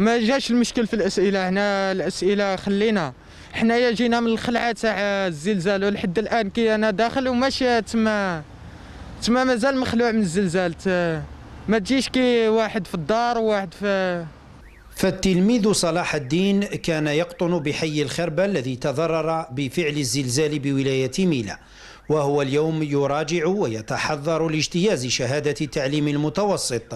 ما جاش المشكل في الاسئله هنا الاسئله خلينا حنايا جينا من الخلعه تاع الزلزال ولحد الان كي انا داخل وماشي تما تما مازال مخلوع من الزلزال ما تجيش كي واحد في الدار وواحد في فالتلميذ صلاح الدين كان يقطن بحي الخربة الذي تضرر بفعل الزلزال بولاية ميلا وهو اليوم يراجع ويتحذر لاجتياز شهادة التعليم المتوسط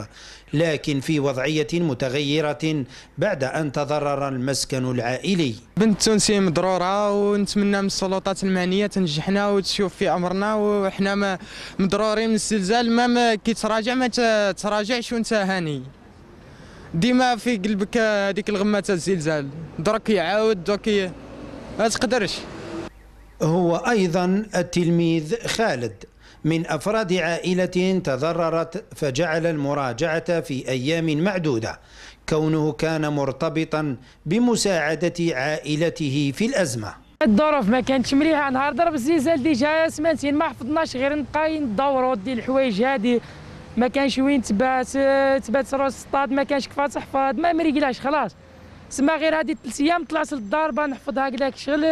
لكن في وضعية متغيرة بعد أن تضرر المسكن العائلي بنت تونسي مضرورة ونتمنى من السلطات المعنية تنجحنا وتشوف في أمرنا وإحنا ما مضرورين من الزلزال ما, ما كي تراجع ما تراجعش وانت هاني ديما في قلبك هذيك الغمة تاع الزلزال درك يعاود درك ما تقدرش هو أيضا التلميذ خالد من أفراد عائلة تضررت فجعل المراجعة في أيام معدودة كونه كان مرتبطا بمساعدة عائلته في الأزمة الظروف ما كانتش مليحه نهار ضرب الزلزال ديجا سمانتين ما حفظناش غير نبقى ندوروا دي الحوايج هادي ما كانش وين تبات تبات روس الطاد ما كانش كفا حفاظ ما مريقلاش خلاص سما غير هادي ثلاث ايام طلعت للدار نحفظ هكذاك شغل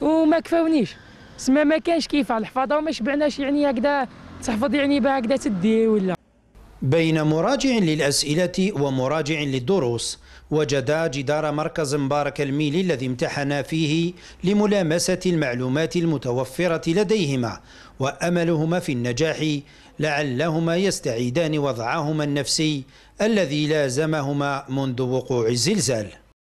وما كفاونيش سما ما كانش كيف الحفاضه وما شبعناش يعني هكذا تحفظ يعني بها هكذا تدي ولا بين مراجع للأسئلة ومراجع للدروس وجدا جدار مركز مبارك الميلي الذي امتحنا فيه لملامسة المعلومات المتوفرة لديهما وأملهما في النجاح لعلهما يستعيدان وضعهما النفسي الذي لازمهما منذ وقوع الزلزال